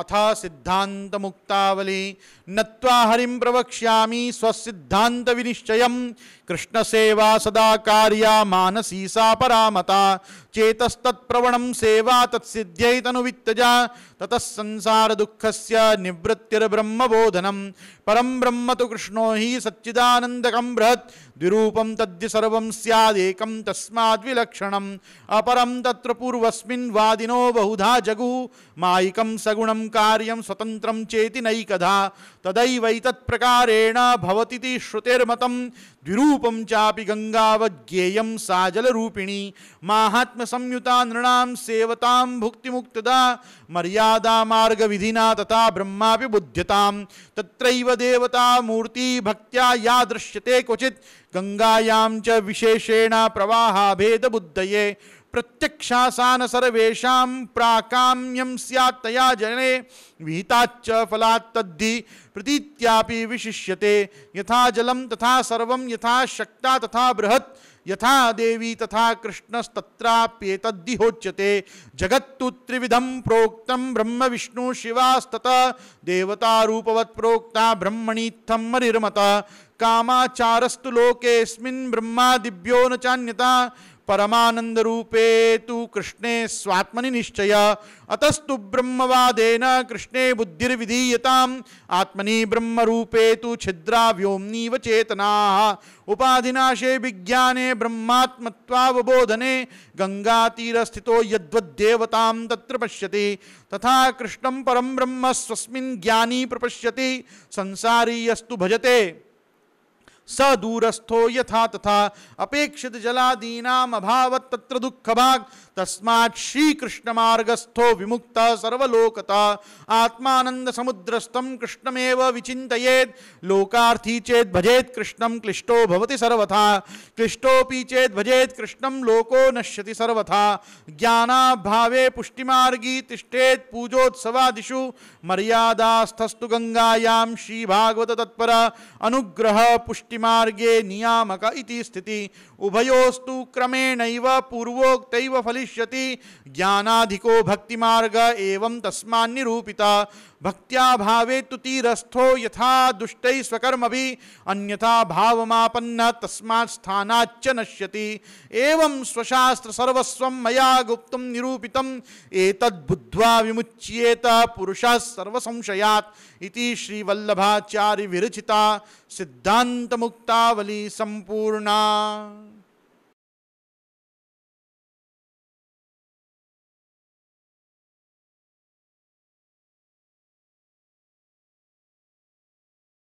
अथ सिद्धांत मुक्तावली नत्वा हरिम प्रवक्ष्यामी स्वसिद्धांत विनिश्चय कृष्ण सेवा सदा कार्या मानसी सा परामता चेतस्तत्प्रवणम सेवा तत्सिद्ध्यतनुवित्तजा ततः संसार दुख से निवृत्तिर्ब्रह्मबोधनम परम ब्रह्म तो कृष्णो ही सच्चिदानन्दकं बृहत् द्विरूपं तद्य सर्वं स्यादेकं तस्माद्विलक्षणम् अपरं तत्र पूर्वस्मिन् बहुधा जगु मायिकं सगुणं स्वतंत्रम कार्यम स्वतंत्र चेति नई कथा तदैवैतत् प्रकारेण भवतीति श्रुतिर्मतम द्विरूपम चापि गंगावज्ञेयम साजल रूपिणी माहात्म्य संयुता नृण सेवता भुक्ति मुक्तदा मर्यादा मार्ग विधिना तथा ब्रह्मापि बुध्यताम तत्रैव मूर्ति भक्त्या या दृश्यते क्वचि गंगायां च विशेषेण प्रवाहाभेद बुद्धये प्रत्यक्षासान सर्वेशा प्राकाम्यम सया जने विहिताच्च फलात् तद्धि प्रतीत्यापि विशिष्यते यथा जलम तथा सर्व यथा शक्ता तथा बृहत् यथा देवी तथा होच्यते जगत्तु त्रिविधं प्रोक्तं ब्रह्म विष्णु शिवास्तत देवतारूपवत् प्रोक्ता ब्रह्मणीत्थं मरिर्मत कामाचारस्तु लोकेऽस्मिन् ब्रह्मादिभ्यो न चान्यता परमानंद रूपे तु कृष्णे स्वात्मनि निश्चय अतस्तु ब्रह्मवादेन कृष्णे बुद्धिर्विधीयताम आत्मनि ब्रह्म रूपे तु छिद्रा व्योमनीव चेतना उपाधिनाशे विज्ञाने ब्रह्मात्मत्वावबोधने गंगातीर स्थितो यद्वद्देवतां तत्र पश्यति तथा कृष्णं परं ब्रह्म स्वस्मिन् ज्ञानी प्रपश्यति संसारी यस्तु भजते स दूरस्थो यथा तथा अपेक्षित जलादीनाम अभाव तत्र दुख भाग तस्मात् श्रीकृष्ण मार्गस्थो विमुक्त सर्वलोकता आत्मानंद समुद्रस्थम कृष्णमेव विचिन्तयेत् लोकार्थी चेत् भजेत् कृष्णम क्लिष्टो भवति सर्वथा क्लिष्टोऽपि चेत् भजेत् कृष्णम लोको नश्यति सर्वथा ज्ञानाभावे पुष्टिमार्गी तिष्ठेत् पूजोत्सवादिषु मर्यादास्थस्तु गंगायां श्रीभागवत तत्पर अनुग्रह पुष्टि मार्गे नियामक इति स्थिति उभयोस्तु क्रमेण पूर्वोक्त फलिष्य ज्ञाधिको भक्ति मग एवं तस्मान्निरूपिता भक्तिया भावे तो तीरस्थो यथा दुष्ट स्वकर्म भी अन्यथा भावमापन्न तस्मात् स्थानाच्च नश्यति एवं स्वशास्त्र सर्वस्व मया गुप्त निरूपित एतद्बुद्ध्वा विमुच्येत पुरुषा सर्वसंशयात् श्रीवल्लभाचार्य विरचिता सिद्धांत मुक्तावली संपूर्णा